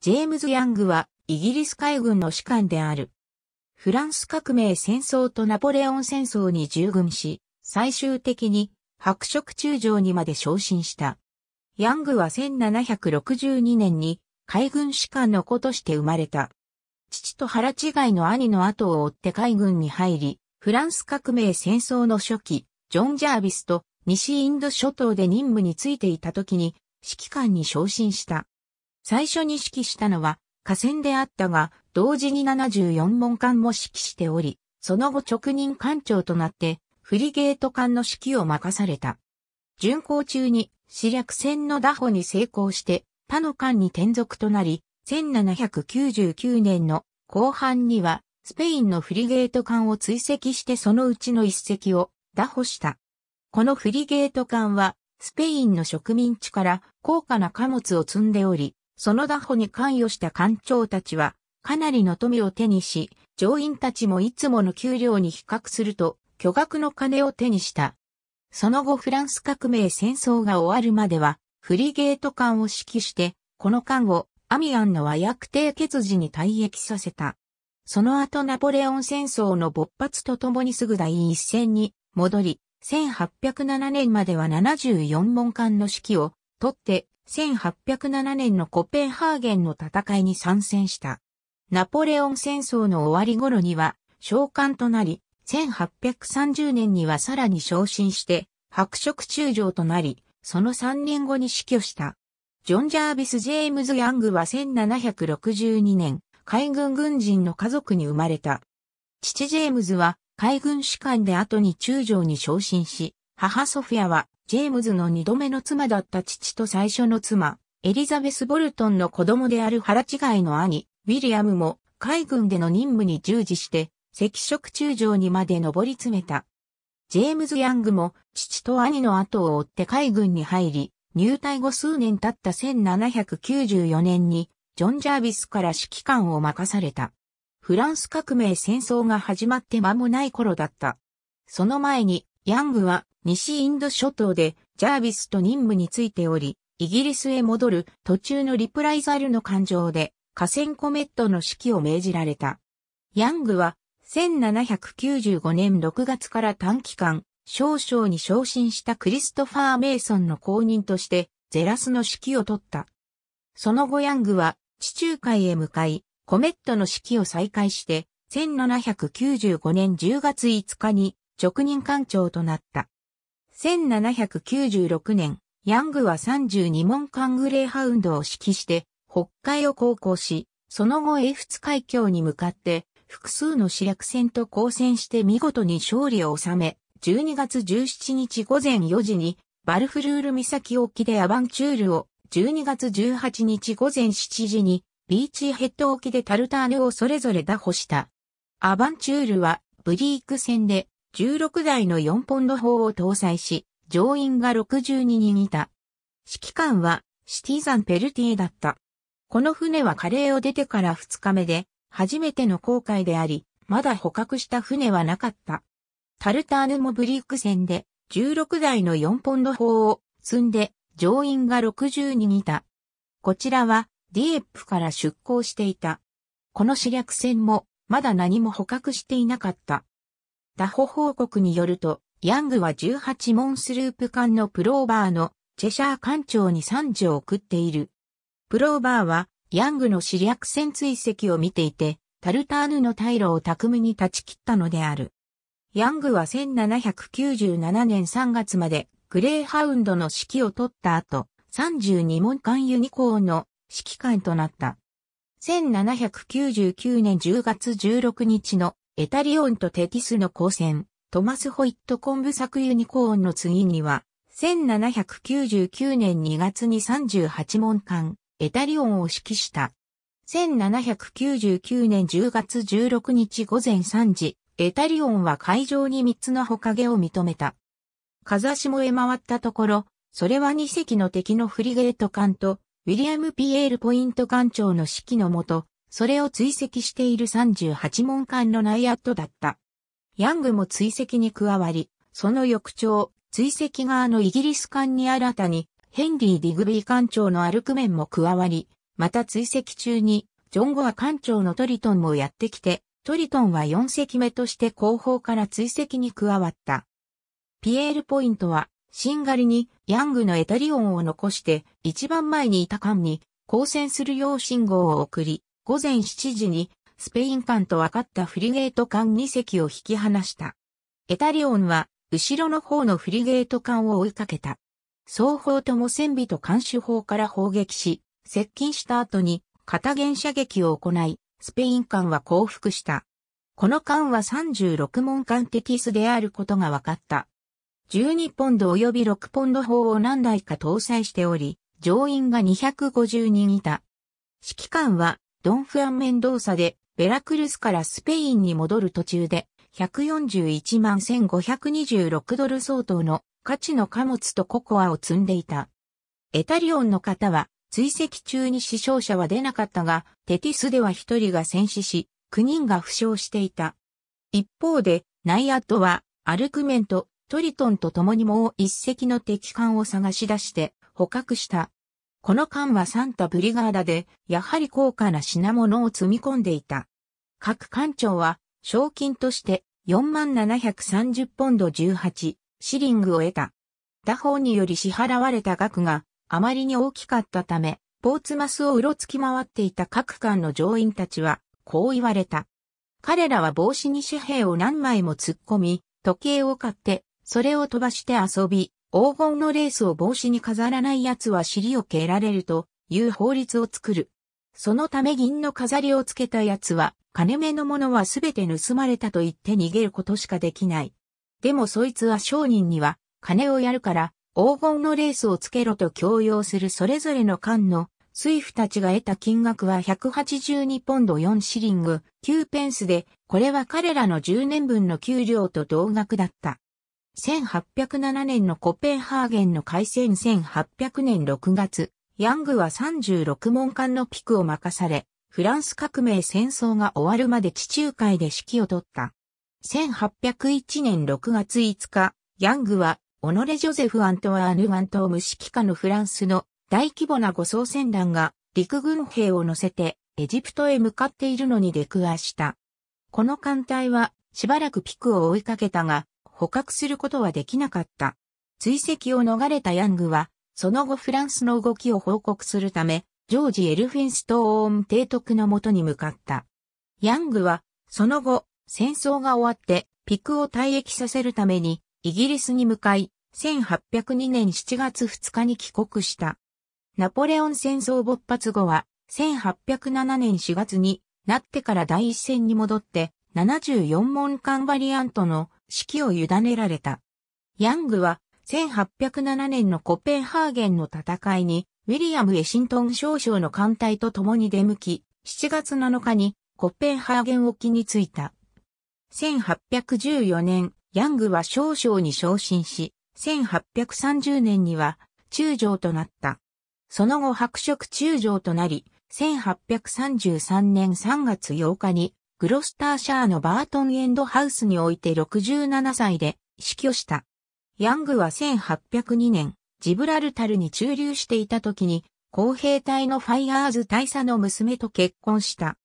ジェームズ・ヤングはイギリス海軍の士官である。フランス革命戦争とナポレオン戦争に従軍し、最終的に白色中将にまで昇進した。ヤングは1762年に海軍士官の子として生まれた。父と腹違いの兄の後を追って海軍に入り、フランス革命戦争の初期、ジョン・ジャービスと西インド諸島で任務についていた時に指揮官に昇進した。最初に指揮したのは河川であったが、同時に74門艦も指揮しており、その後直任艦長となって、フリゲート艦の指揮を任された。巡航中に、死略船の打破に成功して、他の艦に転属となり、1799年の後半には、スペインのフリゲート艦を追跡してそのうちの一隻を打破した。このフリゲート艦は、スペインの植民地から高価な貨物を積んでおり、その打歩に関与した官長たちは、かなりの富を手にし、上院たちもいつもの給料に比較すると、巨額の金を手にした。その後フランス革命戦争が終わるまでは、フリゲート艦を指揮して、この艦をアミアンの和訳締結時に退役させた。その後ナポレオン戦争の勃発とともにすぐ第一戦に戻り、1807年までは74門艦の指揮を取って1807年のコペンハーゲンの戦いに参戦した。ナポレオン戦争の終わり頃には召喚となり、1830年にはさらに昇進して、白色中将となり、その3年後に死去した。ジョン・ジャービス・ジェームズ・ヤングは1762年、海軍軍人の家族に生まれた。父ジェームズは海軍士官で後に中将に昇進し、母ソフィアは、ジェームズの二度目の妻だった父と最初の妻、エリザベス・ボルトンの子供である腹違いの兄、ウィリアムも海軍での任務に従事して、赤色中将にまで上り詰めた。ジェームズ・ヤングも父と兄の後を追って海軍に入り、入隊後数年経った1794年に、ジョン・ジャービスから指揮官を任された。フランス革命戦争が始まって間もない頃だった。その前に、ヤングは西インド諸島でジャービスと任務についており、イギリスへ戻る途中のリプライザルの感情で河川コメットの指揮を命じられた。ヤングは1795年6月から短期間、少々に昇進したクリストファー・メイソンの後任としてゼラスの指揮を取った。その後ヤングは地中海へ向かい、コメットの指揮を再開して、1795年10月5日に直任官長となった。1796年、ヤングは32門カングレーハウンドを指揮して、北海を航行し、その後英仏海峡に向かって、複数の死略戦と交戦して見事に勝利を収め、12月17日午前4時に、バルフルール岬沖でアバンチュールを、12月18日午前7時に、ビーチヘッド沖でタルターヌをそれぞれ打破した。アバンチュールは、ブリーク戦で、16台の4ポンド砲を搭載し、乗員が62人いた。指揮官はシティザン・ペルティエだった。この船はカレーを出てから2日目で、初めての航海であり、まだ捕獲した船はなかった。タルターヌモブリーク船で、16台の4ポンド砲を積んで、乗員が6 2人いた。こちらは、ディエップから出港していた。この試略船も、まだ何も捕獲していなかった。他方報告によると、ヤングは18モンスループ艦のプローバーのチェシャー艦長に三事を送っている。プローバーは、ヤングの死略戦追跡を見ていて、タルターヌの退路を巧みに断ち切ったのである。ヤングは1797年3月までグレーハウンドの指揮を取った後、32門艦ユニコーンの指揮官となった。1799年10月16日のエタリオンとテティスの交戦、トマス・ホイットコンブ作ユニコーンの次には、1799年2月に38門間、エタリオンを指揮した。1799年10月16日午前3時、エタリオンは会場に3つのほかげを認めた。風下へ回ったところ、それは2隻の敵のフリゲート艦と、ウィリアム・ピエール・ポイント艦長の指揮のもと、それを追跡している38門艦のナイアットだった。ヤングも追跡に加わり、その翌朝、追跡側のイギリス艦に新たに、ヘンリー・ディグビー艦長のアルクメンも加わり、また追跡中に、ジョン・ゴア艦長のトリトンもやってきて、トリトンは4隻目として後方から追跡に加わった。ピエール・ポイントは、シンガリにヤングのエタリオンを残して、一番前にいた艦に、交戦するよう信号を送り、午前7時にスペイン艦と分かったフリゲート艦2隻を引き離した。エタリオンは後ろの方のフリゲート艦を追いかけた。双方とも船尾と艦首砲から砲撃し、接近した後に片弦射撃を行い、スペイン艦は降伏した。この艦は36門艦テキスであることが分かった。12ポンド及び6ポンド砲を何台か搭載しており、乗員が250人いた。指揮官はドンフアン・メンドーサで、ベラクルスからスペインに戻る途中で、141万1526ドル相当の価値の貨物とココアを積んでいた。エタリオンの方は、追跡中に死傷者は出なかったが、テティスでは1人が戦死し、9人が負傷していた。一方で、ナイアットは、アルクメント、トリトンと共にもう一隻の敵艦を探し出して捕獲した。この間はサンタブリガーダで、やはり高価な品物を積み込んでいた。各艦長は、賞金として4730ポンド18シリングを得た。他方により支払われた額があまりに大きかったため、ポーツマスをうろつき回っていた各艦の乗員たちは、こう言われた。彼らは帽子に紙幣を何枚も突っ込み、時計を買って、それを飛ばして遊び、黄金のレースを帽子に飾らない奴は尻を蹴られるという法律を作る。そのため銀の飾りをつけた奴は、金目のものはすべて盗まれたと言って逃げることしかできない。でもそいつは商人には、金をやるから、黄金のレースをつけろと強要するそれぞれの官の、水夫たちが得た金額は182ポンド4シリング、9ペンスで、これは彼らの10年分の給料と同額だった。1807年のコペンハーゲンの開戦1800年6月、ヤングは36門間のピクを任され、フランス革命戦争が終わるまで地中海で指揮を取った。1801年6月5日、ヤングは、オノレ・ジョゼフ・アントワーヌ・ワントーム指揮下のフランスの大規模な護送船団が陸軍兵を乗せてエジプトへ向かっているのに出くわした。この艦隊はしばらくピクを追いかけたが、捕獲することはできなかった。追跡を逃れたヤングは、その後フランスの動きを報告するため、ジョージ・エルフィンストーン提督のもとに向かった。ヤングは、その後、戦争が終わって、ピクを退役させるために、イギリスに向かい、1802年7月2日に帰国した。ナポレオン戦争勃発後は、1807年4月になってから第一線に戻って、74門間バリアントの指揮を委ねられた。ヤングは1807年のコペンハーゲンの戦いにウィリアム・エシントン少将の艦隊と共に出向き、7月7日にコペンハーゲン沖に着いた。1814年、ヤングは少将に昇進し、1830年には中将となった。その後白色中将となり、1833年3月8日にグロスターシャーのバートンエンドハウスにおいて67歳で死去した。ヤングは1802年、ジブラルタルに駐留していた時に、公兵隊のファイアーズ大佐の娘と結婚した。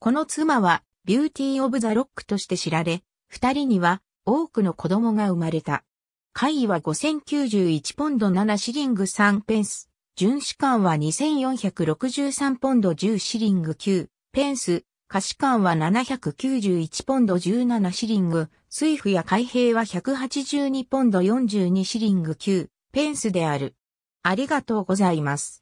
この妻は、ビューティー・オブ・ザ・ロックとして知られ、二人には多くの子供が生まれた。会位は5091ポンド7シリング3ペンス。巡視官は2463ポンド10シリング9ペンス。貸官は791ポンド17シリング、水府や海兵は182ポンド42シリング9ペンスである。ありがとうございます。